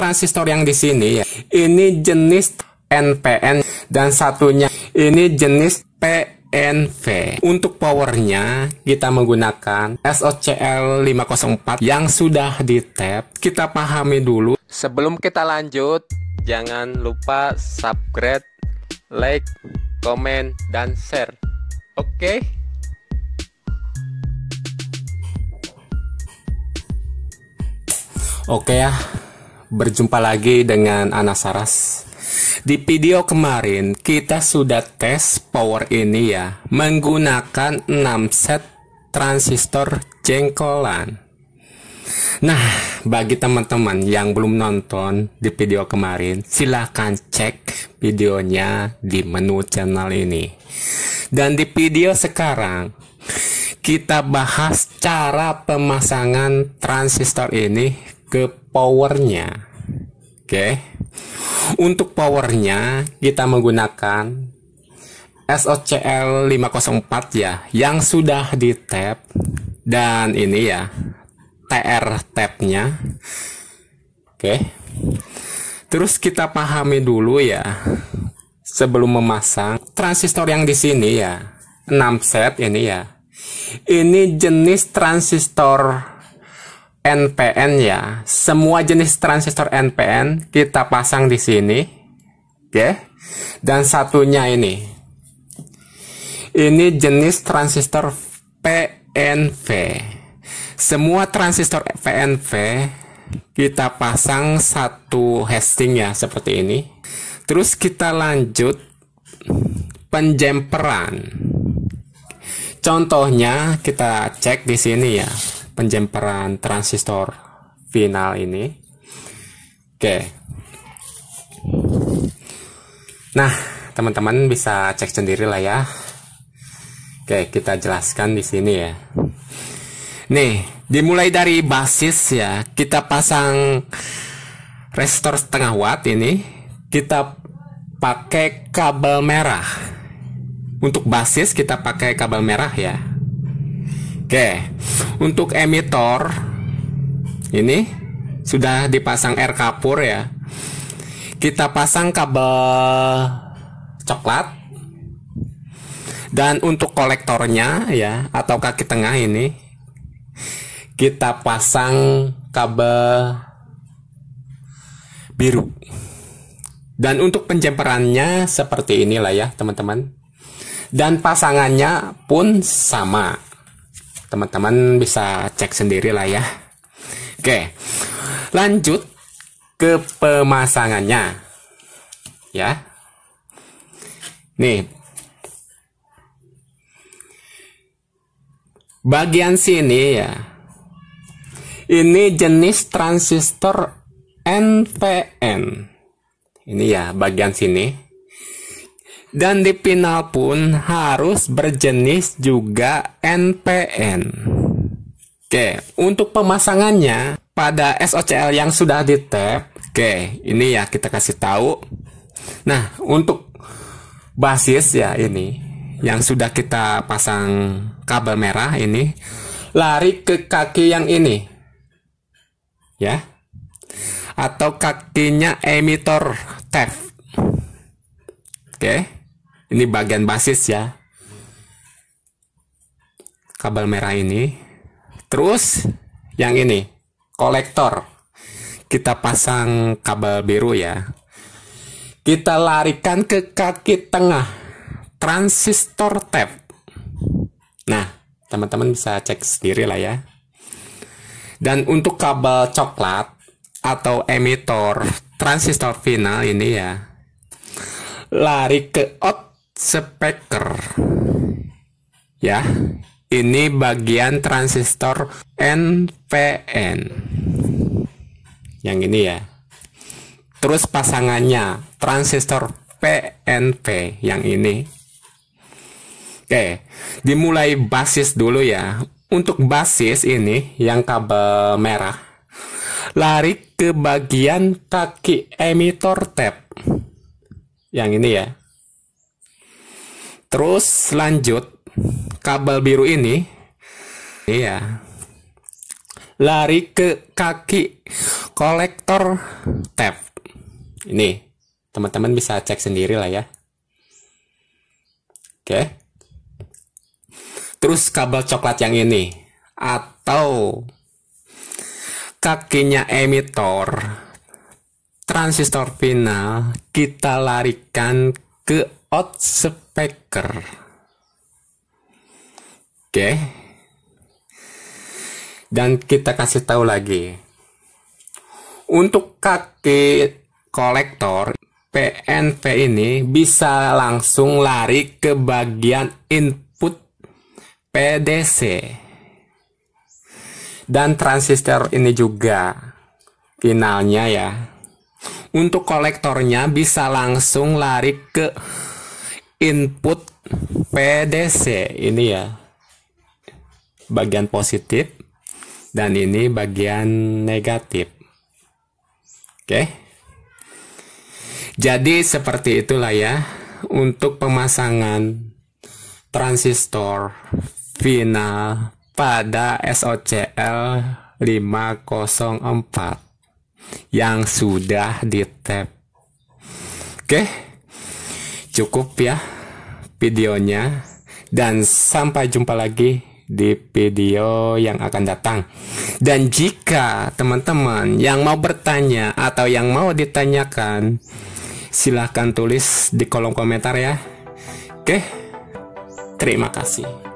transistor yang di sini ya, ini jenis NPN dan satunya ini jenis PNV. Untuk powernya kita menggunakan SOCL 504 yang sudah di tap. Kita pahami dulu. Sebelum kita lanjut, jangan lupa subscribe, like, komen, dan share. Oke? Okay? Oke okay ya berjumpa lagi dengan Ana Saras. Di video kemarin kita sudah tes power ini ya menggunakan 6 set transistor jengkolan. Nah, bagi teman-teman yang belum nonton di video kemarin, silahkan cek videonya di menu channel ini. Dan di video sekarang, kita bahas cara pemasangan transistor ini ke powernya. Oke. Okay. Untuk powernya kita menggunakan SOCL 504 ya yang sudah di tab dan ini ya TR tapnya, oke okay. terus kita pahami dulu ya sebelum memasang transistor yang di sini ya 6 set ini ya ini jenis transistor NPN ya. Semua jenis transistor NPN kita pasang di sini. Oke. Dan satunya ini. Ini jenis transistor PNV. Semua transistor PNV kita pasang satu hasting ya seperti ini. Terus kita lanjut penjemperan. Contohnya kita cek di sini ya penjemperan transistor final ini. Oke. Nah, teman-teman bisa cek sendiri lah ya. Oke, kita jelaskan di sini ya. Nih, dimulai dari basis ya. Kita pasang resistor setengah watt ini. Kita pakai kabel merah. Untuk basis kita pakai kabel merah ya. Oke, untuk emitor ini sudah dipasang air kapur ya. Kita pasang kabel coklat. Dan untuk kolektornya ya atau kaki tengah ini kita pasang kabel biru. Dan untuk penjemperannya seperti inilah ya, teman-teman. Dan pasangannya pun sama teman-teman bisa cek sendiri lah ya oke lanjut ke pemasangannya ya nih bagian sini ya ini jenis transistor NPN ini ya bagian sini dan di final pun harus berjenis juga NPN. Oke, untuk pemasangannya pada SOCL yang sudah di tap, oke, ini ya kita kasih tahu. Nah, untuk basis ya ini yang sudah kita pasang kabel merah ini lari ke kaki yang ini. Ya. Atau kakinya emitor tap. Oke. Okay. Ini bagian basis ya. Kabel merah ini. Terus yang ini, kolektor. Kita pasang kabel biru ya. Kita larikan ke kaki tengah. Transistor tab. Nah, teman-teman bisa cek sendiri lah ya. Dan untuk kabel coklat atau emitor transistor final ini ya, lari ke out speaker. Ya, ini bagian transistor NPN. Yang ini ya. Terus pasangannya transistor PNP yang ini. Oke, dimulai basis dulu ya. Untuk basis ini yang kabel merah lari ke bagian kaki emitor tab. Yang ini ya. Terus lanjut kabel biru ini iya lari ke kaki kolektor tab. Ini teman-teman bisa cek sendiri lah ya. Oke. Terus kabel coklat yang ini atau kakinya emitor transistor final kita larikan ke out Packer. Oke. Dan kita kasih tahu lagi. Untuk kaki kolektor PNP ini bisa langsung lari ke bagian input PDC. Dan transistor ini juga finalnya ya. Untuk kolektornya bisa langsung lari ke input PDC ini ya bagian positif dan ini bagian negatif oke jadi seperti itulah ya untuk pemasangan transistor final pada SOCL 504 yang sudah di tap oke okay cukup ya videonya dan sampai jumpa lagi di video yang akan datang. Dan jika teman-teman yang mau bertanya atau yang mau ditanyakan, silahkan tulis di kolom komentar ya. Oke, terima kasih.